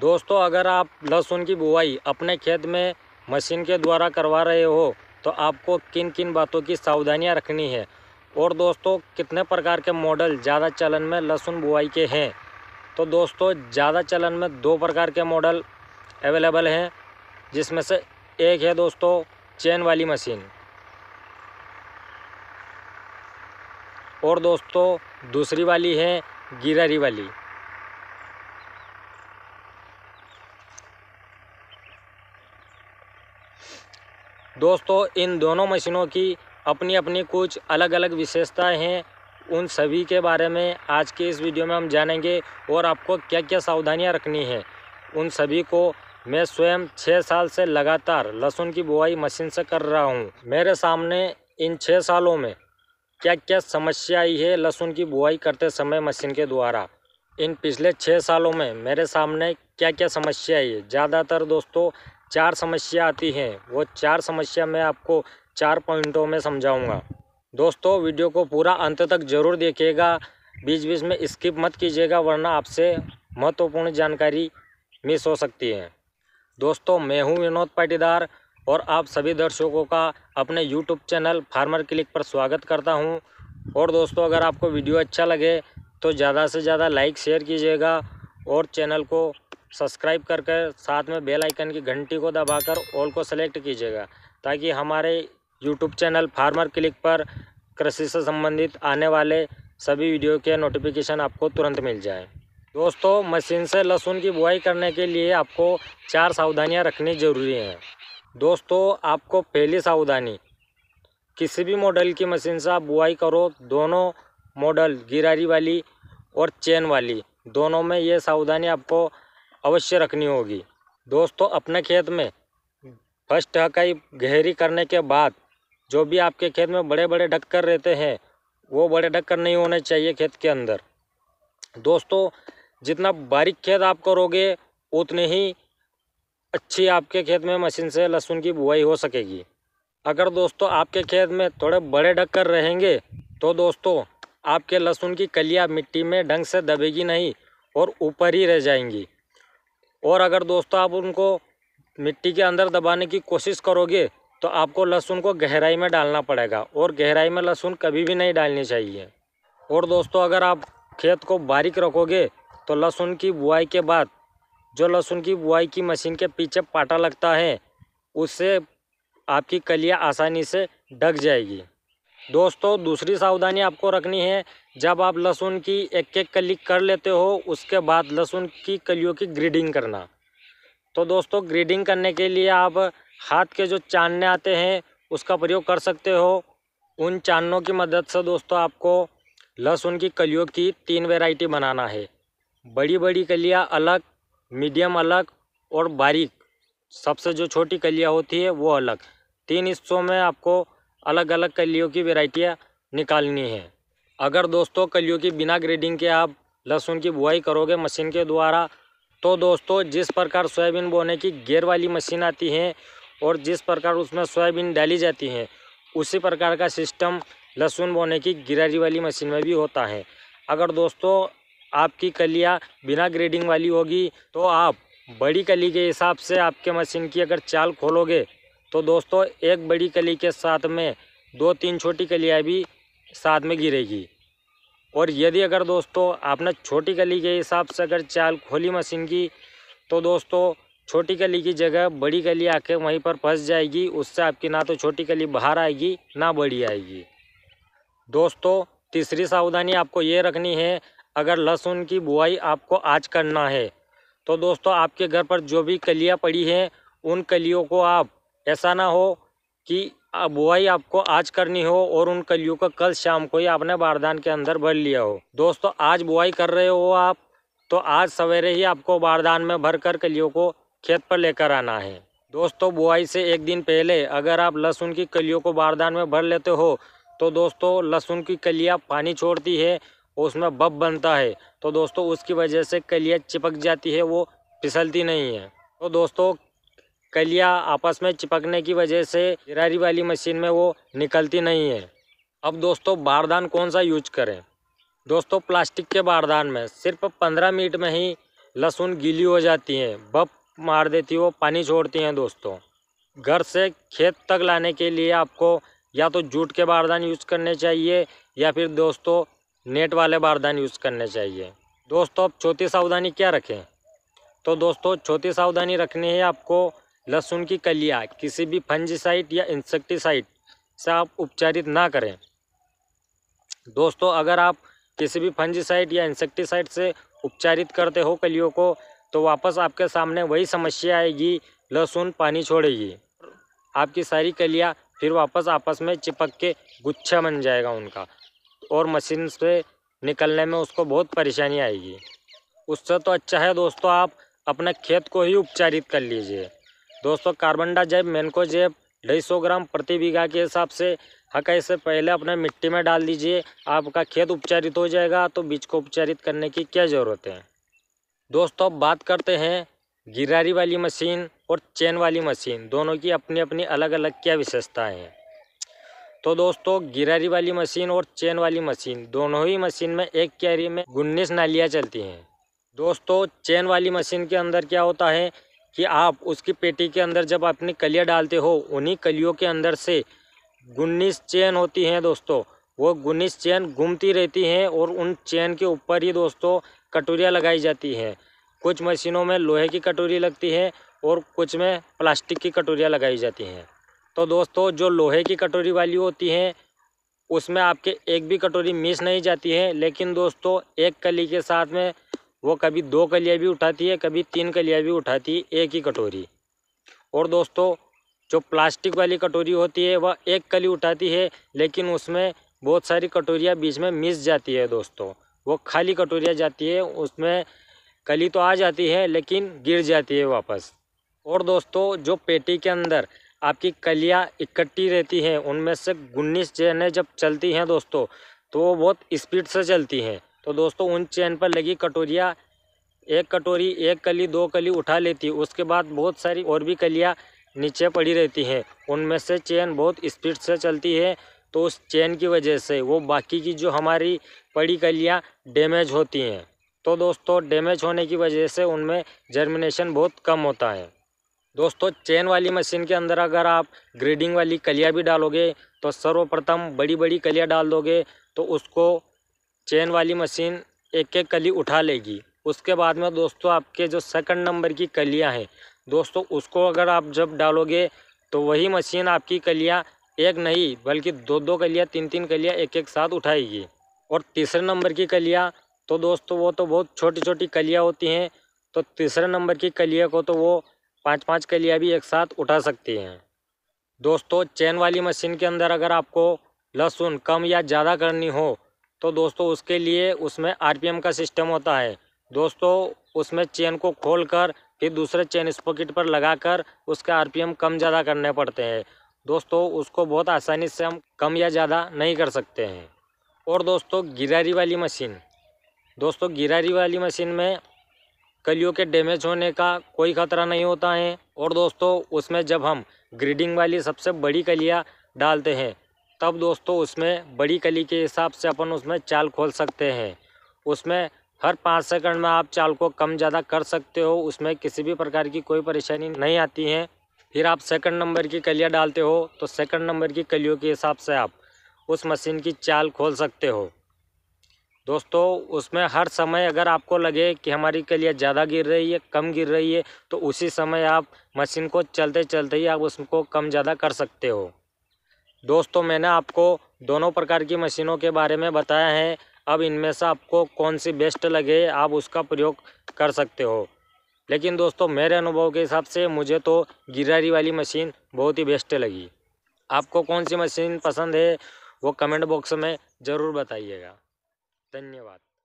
दोस्तों अगर आप लहसुन की बुआई अपने खेत में मशीन के द्वारा करवा रहे हो तो आपको किन किन बातों की सावधानियां रखनी है और दोस्तों कितने प्रकार के मॉडल ज़्यादा चलन में लहसुन बुआई के हैं तो दोस्तों ज़्यादा चलन में दो प्रकार के मॉडल अवेलेबल हैं जिसमें से एक है दोस्तों चेन वाली मशीन और दोस्तों दूसरी वाली है गिररी वाली दोस्तों इन दोनों मशीनों की अपनी अपनी कुछ अलग अलग विशेषताएं हैं उन सभी के बारे में आज के इस वीडियो में हम जानेंगे और आपको क्या क्या सावधानियां रखनी है उन सभी को मैं स्वयं छः साल से लगातार लहसुन की बुआई मशीन से कर रहा हूँ मेरे सामने इन छः सालों में क्या क्या समस्या आई है लहसुन की बुआई करते समय मशीन के द्वारा इन पिछले छः सालों में मेरे सामने क्या क्या समस्या आई है ज़्यादातर दोस्तों चार समस्या आती है वो चार समस्या मैं आपको चार पॉइंटों में समझाऊंगा दोस्तों वीडियो को पूरा अंत तक ज़रूर देखिएगा बीच बीच में स्किप मत कीजिएगा वरना आपसे महत्वपूर्ण जानकारी मिस हो सकती है दोस्तों मैं हूं विनोद पाटीदार और आप सभी दर्शकों का अपने यूट्यूब चैनल फार्मर क्लिक पर स्वागत करता हूँ और दोस्तों अगर आपको वीडियो अच्छा लगे तो ज़्यादा से ज़्यादा लाइक शेयर कीजिएगा और चैनल को सब्सक्राइब करके साथ में बेल आइकन की घंटी को दबाकर ऑल को सेलेक्ट कीजिएगा ताकि हमारे यूट्यूब चैनल फार्मर क्लिक पर कृषि से संबंधित आने वाले सभी वीडियो के नोटिफिकेशन आपको तुरंत मिल जाए दोस्तों मशीन से लहसुन की बुआई करने के लिए आपको चार सावधानियां रखनी ज़रूरी हैं दोस्तों आपको पहली सावधानी किसी भी मॉडल की मशीन से आप बुआई करो दोनों मॉडल गिरारी वाली और चेन वाली दोनों में ये सावधानी आपको अवश्य रखनी होगी दोस्तों अपने खेत में फर्स्ट हकाई गहरी करने के बाद जो भी आपके खेत में बड़े बड़े ढक्कर रहते हैं वो बड़े ढक्कर नहीं होने चाहिए खेत के अंदर दोस्तों जितना बारीक खेत आप करोगे उतने ही अच्छी आपके खेत में मशीन से लहसुन की बुआई हो सकेगी अगर दोस्तों आपके खेत में थोड़े बड़े ढक्कर रहेंगे तो दोस्तों आपके लहसुन की कलियाँ मिट्टी में ढंग से दबेगी नहीं और ऊपर ही रह जाएंगी और अगर दोस्तों आप उनको मिट्टी के अंदर दबाने की कोशिश करोगे तो आपको लहसुन को गहराई में डालना पड़ेगा और गहराई में लहसुन कभी भी नहीं डालनी चाहिए और दोस्तों अगर आप खेत को बारीक रखोगे तो लहसुन की बुआई के बाद जो लहसुन की बुआई की मशीन के पीछे पाटा लगता है उससे आपकी कलियाँ आसानी से ढक जाएगी दोस्तों दूसरी सावधानी आपको रखनी है जब आप लहसुन की एक एक कली कर लेते हो उसके बाद लहसुन की कलियों की ग्रीडिंग करना तो दोस्तों ग्रीडिंग करने के लिए आप हाथ के जो चानने आते हैं उसका प्रयोग कर सकते हो उन चाननों की मदद से दोस्तों आपको लहसुन की कलियों की तीन वेराइटी बनाना है बड़ी बड़ी कलियाँ अलग मीडियम अलग और बारीक सबसे जो छोटी कलियाँ होती है वो अलग तीन हिस्सों में आपको अलग अलग कलियों की वेराइटियाँ निकालनी है अगर दोस्तों कलियों की बिना ग्रेडिंग के आप लहसुन की बुआई करोगे मशीन के द्वारा तो दोस्तों जिस प्रकार सोयाबीन बोने की गेयर वाली मशीन आती है और जिस प्रकार उसमें सोयाबीन डाली जाती है उसी प्रकार का सिस्टम लहसुन बोने की गिरारी वाली मशीन में भी होता है अगर दोस्तों आपकी कलियाँ बिना ग्रेडिंग वाली होगी तो आप बड़ी कली के हिसाब से आपके मशीन की अगर चाल खोलोगे तो दोस्तों एक बड़ी कली के साथ में दो तीन छोटी कलियाँ भी साथ में गिरेगी और यदि अगर दोस्तों आपने छोटी कली के हिसाब से अगर चाल खोली मशीन की तो दोस्तों छोटी कली की जगह बड़ी कली आके वहीं पर फंस जाएगी उससे आपकी ना तो छोटी कली बाहर आएगी ना बड़ी आएगी दोस्तों तीसरी सावधानी आपको ये रखनी है अगर लहसुन की बुआई आपको आज करना है तो दोस्तों आपके घर पर जो भी कलियाँ पड़ी हैं उन कलियों को आप ऐसा ना हो कि बुआई आपको आज करनी हो और उन कलियों का कल शाम को ही आपने बारदान के अंदर भर लिया हो दोस्तों आज बुआई कर रहे हो आप तो आज सवेरे ही आपको बारदान में भर कर कलियों को खेत पर लेकर आना है दोस्तों बुआई से एक दिन पहले अगर आप लहसुन की कलियों को बारदान में भर लेते हो तो दोस्तों लहसुन की कलियाँ पानी छोड़ती है उसमें बब बनता है तो दोस्तों उसकी वजह से कलियाँ चिपक जाती है वो फिसलती नहीं है तो दोस्तों कलिया आपस में चिपकने की वजह से गिरारी वाली मशीन में वो निकलती नहीं है अब दोस्तों बारदान कौन सा यूज करें दोस्तों प्लास्टिक के बारदान में सिर्फ पंद्रह मिनट में ही लहसुन गीली हो जाती है बप मार देती है वो पानी छोड़ती हैं दोस्तों घर से खेत तक लाने के लिए आपको या तो जूट के बारदान यूज़ करने चाहिए या फिर दोस्तों नेट वाले बारदान यूज़ करने चाहिए दोस्तों अब छोटी सावधानी क्या रखें तो दोस्तों छोटी सावधानी रखनी है आपको लहसुन की कलिया किसी भी फंजिसाइट या इंसेक्टिसाइट से आप उपचारित ना करें दोस्तों अगर आप किसी भी फंजिसाइट या इंसेक्टिसाइट से उपचारित करते हो कलियों को तो वापस आपके सामने वही समस्या आएगी लहसुन पानी छोड़ेगी आपकी सारी कलियाँ फिर वापस आपस में चिपक के गुच्छा बन जाएगा उनका और मशीन से निकलने में उसको बहुत परेशानी आएगी उससे तो अच्छा है दोस्तों आप अपने खेत को ही उपचारित कर लीजिए दोस्तों कार्बन डाइजेब मेनको जेब ढाई सौ ग्राम प्रति बीघा के हिसाब से हक से पहले अपने मिट्टी में डाल दीजिए आपका खेत उपचारित हो जाएगा तो बीज को उपचारित करने की क्या ज़रूरत है दोस्तों अब बात करते हैं गिरारी वाली मशीन और चेन वाली मशीन दोनों की अपनी अपनी अलग अलग क्या विशेषताएं हैं तो दोस्तों गिरारी वाली मशीन और चेन वाली मशीन दोनों ही मशीन में एक कैरी में उन्नीस नालियाँ चलती हैं दोस्तों चेन वाली मशीन के अंदर क्या होता है कि आप उसकी पेटी के अंदर जब अपनी कलियाँ डालते हो उन्हीं कलियों के अंदर से गुन्नीस चैन होती हैं दोस्तों वो गुन्नीस चैन घूमती रहती हैं और उन चैन के ऊपर ही दोस्तों कटोरियाँ लगाई जाती हैं कुछ मशीनों में लोहे की कटोरी लगती है और कुछ में प्लास्टिक की कटोरियाँ लगाई जाती हैं तो दोस्तों जो लोहे की कटोरी वाली होती हैं उसमें आपके एक भी कटोरी मिस नहीं जाती है लेकिन दोस्तों एक कली के साथ में वो कभी दो कलियाँ भी उठाती है कभी तीन कलियाँ भी उठाती है एक ही कटोरी और दोस्तों जो प्लास्टिक वाली कटोरी होती है वह एक कली उठाती है लेकिन उसमें बहुत सारी कटोरियाँ बीच में मिस जाती है दोस्तों वो खाली कटोरियाँ जाती है उसमें कली तो आ जाती है लेकिन गिर जाती है वापस और दोस्तों जो पेटी के अंदर आपकी कलियाँ इकट्ठी रहती हैं उनमें से गुन्नीस जने जब चलती हैं दोस्तों तो वो बहुत स्पीड से चलती हैं तो दोस्तों उन चैन पर लगी कटोरियाँ एक कटोरी एक कली दो कली उठा लेती उसके बाद बहुत सारी और भी कलियाँ नीचे पड़ी रहती हैं उनमें से चैन बहुत स्पीड से चलती है तो उस चैन की वजह से वो बाकी की जो हमारी पड़ी कलियाँ डैमेज होती हैं तो दोस्तों डैमेज होने की वजह से उनमें जर्मिनेशन बहुत कम होता है दोस्तों चैन वाली मशीन के अंदर अगर आप ग्रेडिंग वाली कलियाँ भी डालोगे तो सर्वप्रथम बड़ी बड़ी कलियाँ डाल दोगे तो उसको चेन वाली मशीन एक एक कली उठा लेगी उसके बाद में दोस्तों आपके जो सेकंड नंबर की कलियां हैं दोस्तों उसको अगर आप जब डालोगे तो वही मशीन आपकी कलियां एक नहीं बल्कि दो दो कलियां तीन तीन कलियां एक एक साथ उठाएगी और तीसरे नंबर की कलियां तो दोस्तों वो तो बहुत छोटी छोटी कलियां होती हैं तो तीसरे नंबर की कलिया को तो वो पाँच पाँच कलियाँ भी एक साथ उठा सकती हैं दोस्तों चैन वाली मशीन के अंदर अगर आपको लहसुन कम या ज़्यादा करनी हो तो दोस्तों उसके लिए उसमें आरपीएम का सिस्टम होता है दोस्तों उसमें चेन को खोल कर फिर दूसरे चेन स्पॉकेट पर लगाकर उसके आरपीएम कम ज़्यादा करने पड़ते हैं दोस्तों उसको बहुत आसानी से हम कम या ज़्यादा नहीं कर सकते हैं और दोस्तों गिरारी वाली मशीन दोस्तों गिरारी वाली मशीन में कलियों के डैमेज होने का कोई ख़तरा नहीं होता है और दोस्तों उसमें जब हम ग्रीडिंग वाली सबसे बड़ी कलियाँ डालते हैं तब दोस्तों उसमें बड़ी कली के हिसाब से अपन उसमें चाल खोल सकते हैं उसमें हर पाँच सेकंड में आप चाल को कम ज़्यादा कर सकते हो उसमें किसी भी प्रकार की कोई परेशानी नहीं आती है फिर आप सेकंड नंबर की कलियाँ डालते हो तो सेकंड नंबर की कलियों के हिसाब से आप उस मशीन की चाल खोल सकते हो दोस्तों उसमें हर समय अगर आपको लगे कि हमारी कलियाँ ज़्यादा गिर रही है कम गिर रही है तो उसी समय आप मशीन को चलते चलते ही आप उसको कम ज़्यादा कर सकते हो दोस्तों मैंने आपको दोनों प्रकार की मशीनों के बारे में बताया है अब इनमें से आपको कौन सी बेस्ट लगे आप उसका प्रयोग कर सकते हो लेकिन दोस्तों मेरे अनुभव के हिसाब से मुझे तो गिरारी वाली मशीन बहुत ही बेस्ट लगी आपको कौन सी मशीन पसंद है वो कमेंट बॉक्स में ज़रूर बताइएगा धन्यवाद